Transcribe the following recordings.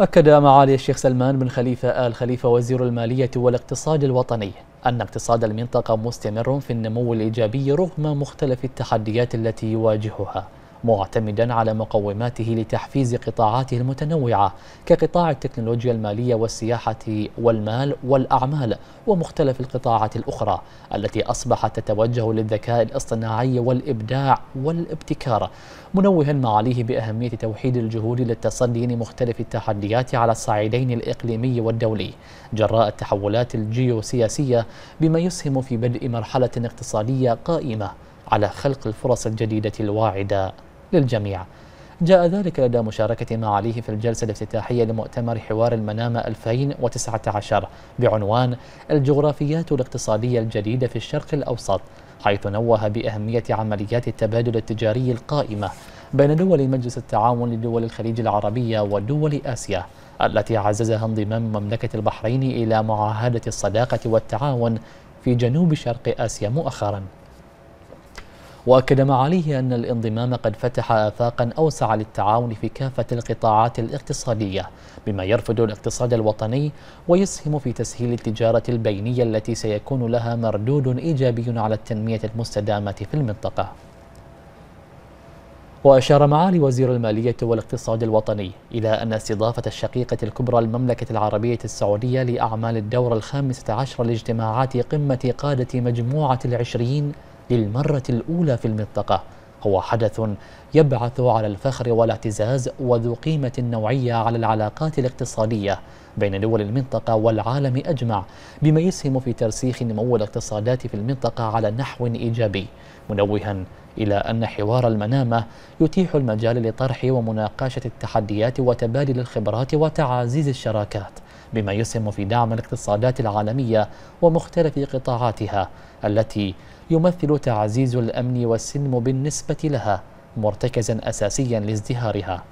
أكد معالي الشيخ سلمان بن خليفة آل خليفة وزير المالية والاقتصاد الوطني أن اقتصاد المنطقة مستمر في النمو الإيجابي رغم مختلف التحديات التي يواجهها معتمدا على مقوماته لتحفيز قطاعاته المتنوعة كقطاع التكنولوجيا المالية والسياحة والمال والأعمال ومختلف القطاعات الأخرى التي أصبحت تتوجه للذكاء الاصطناعي والإبداع والابتكار منوها معاليه بأهمية توحيد الجهود للتصدي لمختلف التحديات على الصعيدين الإقليمي والدولي جراء التحولات الجيوسياسية بما يسهم في بدء مرحلة اقتصادية قائمة على خلق الفرص الجديدة الواعدة للجميع جاء ذلك لدى مشاركة معاليه في الجلسة الافتتاحية لمؤتمر حوار المنامة 2019 بعنوان الجغرافيات الاقتصادية الجديدة في الشرق الأوسط حيث نوه بأهمية عمليات التبادل التجاري القائمة بين دول مجلس التعاون لدول الخليج العربية ودول آسيا التي عززها انضمام مملكة البحرين إلى معاهدة الصداقة والتعاون في جنوب شرق آسيا مؤخراً وأكد معاليه أن الانضمام قد فتح آفاقا أوسع للتعاون في كافة القطاعات الاقتصادية بما يرفد الاقتصاد الوطني ويسهم في تسهيل التجارة البينية التي سيكون لها مردود إيجابي على التنمية المستدامة في المنطقة وأشار معالي وزير المالية والاقتصاد الوطني إلى أن استضافة الشقيقة الكبرى المملكة العربية السعودية لأعمال الدورة الخامسة عشر لاجتماعات قمة قادة مجموعة العشرين للمرة الأولى في المنطقة هو حدث يبعث على الفخر والاعتزاز وذو قيمة نوعية على العلاقات الاقتصادية بين دول المنطقة والعالم أجمع بما يسهم في ترسيخ نمو الاقتصادات في المنطقة على نحو إيجابي منوها إلى أن حوار المنامة يتيح المجال لطرح ومناقشة التحديات وتبادل الخبرات وتعزيز الشراكات بما يسهم في دعم الاقتصادات العالمية ومختلف قطاعاتها التي يمثل تعزيز الأمن والسلم بالنسبة لها مرتكزا أساسيا لازدهارها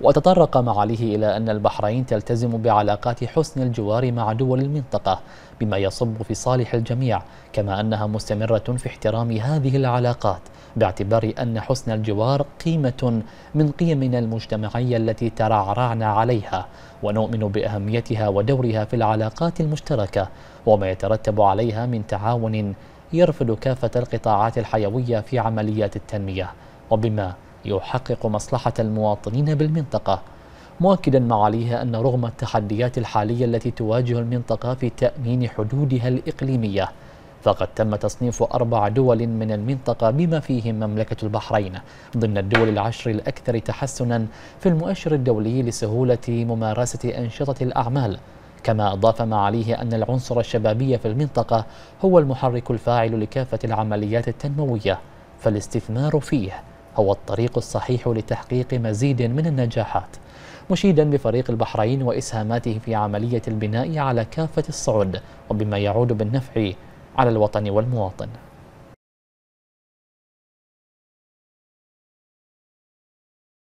وتطرق معاليه إلى أن البحرين تلتزم بعلاقات حسن الجوار مع دول المنطقة بما يصب في صالح الجميع كما أنها مستمرة في احترام هذه العلاقات باعتبار أن حسن الجوار قيمة من قيمنا المجتمعية التي ترعرعنا عليها ونؤمن بأهميتها ودورها في العلاقات المشتركة وما يترتب عليها من تعاون يرفد كافة القطاعات الحيوية في عمليات التنمية وبما يحقق مصلحة المواطنين بالمنطقة مؤكدا معاليها أن رغم التحديات الحالية التي تواجه المنطقة في تأمين حدودها الإقليمية فقد تم تصنيف أربع دول من المنطقة بما فيهم مملكة البحرين ضمن الدول العشر الأكثر تحسنا في المؤشر الدولي لسهولة ممارسة أنشطة الأعمال كما أضاف معاليه أن العنصر الشبابي في المنطقة هو المحرك الفاعل لكافة العمليات التنموية فالاستثمار فيه هو الطريق الصحيح لتحقيق مزيد من النجاحات مشيدا بفريق البحرين وإسهاماته في عملية البناء على كافة الصعد وبما يعود بالنفع على الوطن والمواطن